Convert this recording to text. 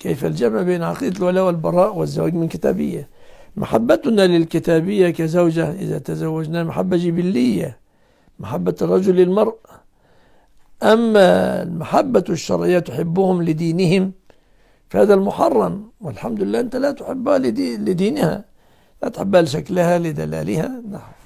كيف الجمع بين عقيدة الولاء والبراء والزواج من كتابية محبتنا للكتابية كزوجة إذا تزوجنا محبة جبلية محبة الرجل للمرء أما المحبة الشرعية تحبهم لدينهم فهذا المحرم والحمد لله أنت لا تحبها لدينها لا تحبها لشكلها لدلالها نعم